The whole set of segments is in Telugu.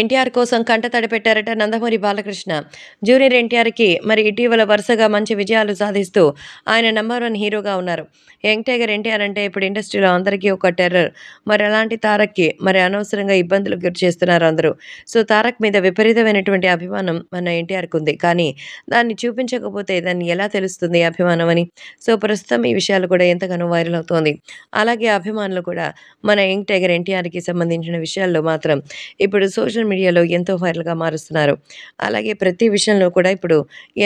ఎన్టీఆర్ కోసం కంట పెట్టారట నందమూరి బాలకృష్ణ జూనియర్ ఎన్టీఆర్కి మరి ఇటీవల వరుసగా మంచి విజయాలు సాధిస్తూ ఆయన నెంబర్ వన్ హీరోగా ఉన్నారు యంగ్ టైగర్ ఎన్టీఆర్ అంటే ఇప్పుడు ఇండస్ట్రీలో అందరికీ ఒక టెర్రర్ మరి అలాంటి తారక్కి మరి అనవసరంగా ఇబ్బందులు గురి చేస్తున్నారు అందరూ సో తారక్ మీద విపరీతమైనటువంటి అభిమానం మన ఎన్టీఆర్కు ఉంది కానీ దాన్ని చూపించకపోతే దాన్ని ఎలా తెలుస్తుంది అభిమానం అని సో ప్రస్తుతం ఈ విషయాలు కూడా ఎంతగానో వైరల్ అవుతోంది అలాగే అభిమానులు కూడా మన యంగ్ టైగర్ ఎన్టీఆర్కి సంబంధించిన విషయాల్లో మాత్రం ఇప్పుడు సోషల్ సోషల్ మీడియాలో ఎంతో వైరల్గా మారుస్తున్నారు అలాగే ప్రతి విషయంలో కూడా ఇప్పుడు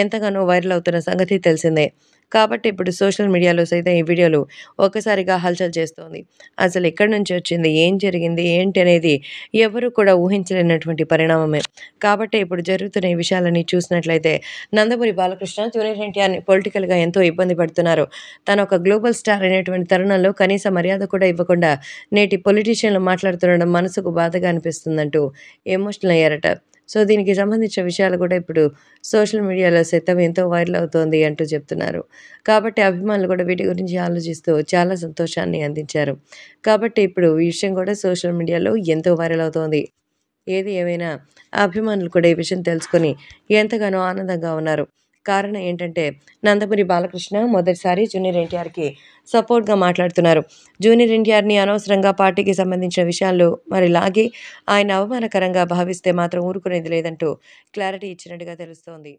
ఎంతగానో వైరల్ అవుతున్న సంగతి తెలిసిందే కాబట్టి ఇప్పుడు సోషల్ మీడియాలో సైతం ఈ వీడియోలు ఒక్కసారిగా హల్చల్ చేస్తోంది అసలు ఎక్కడి నుంచి వచ్చింది ఏం జరిగింది ఏంటి అనేది ఎవరు కూడా ఊహించలేనటువంటి పరిణామమే కాబట్టి ఇప్పుడు జరుగుతున్న ఈ విషయాలని చూసినట్లయితే నందమూరి బాలకృష్ణ జూనియర్ ఎన్టీఆర్ పొలిటికల్గా ఎంతో ఇబ్బంది పడుతున్నారు తను ఒక గ్లోబల్ స్టార్ అనేటువంటి తరుణంలో కనీస మర్యాద కూడా ఇవ్వకుండా నేటి పొలిటీషియన్లు మాట్లాడుతుండడం మనసుకు బాధగా అనిపిస్తుందంటూ ఎమోషనల్ అయ్యారట సో దీనికి సంబంధించిన విషయాలు కూడా ఇప్పుడు సోషల్ మీడియాలో సైతం ఎంతో వైరల్ అవుతోంది అంటూ చెప్తున్నారు కాబట్టి అభిమానులు కూడా వీటి గురించి ఆలోచిస్తూ చాలా సంతోషాన్ని అందించారు కాబట్టి ఇప్పుడు ఈ విషయం కూడా సోషల్ మీడియాలో ఎంతో వైరల్ అవుతోంది ఏది ఏమైనా అభిమానులు కూడా ఈ విషయం తెలుసుకొని ఎంతగానో ఆనందంగా ఉన్నారు కారణం ఏంటంటే నందమూరి బాలకృష్ణ మొదటిసారి జూనియర్ ఎన్టీఆర్కి సపోర్ట్గా మాట్లాడుతున్నారు జూనియర్ ఎన్టీఆర్ని అనవసరంగా పార్టీకి సంబంధించిన విషయాల్లో మరి లాగి ఆయన అవమానకరంగా భావిస్తే మాత్రం ఊరుకునేది లేదంటూ క్లారిటీ ఇచ్చినట్టుగా తెలుస్తోంది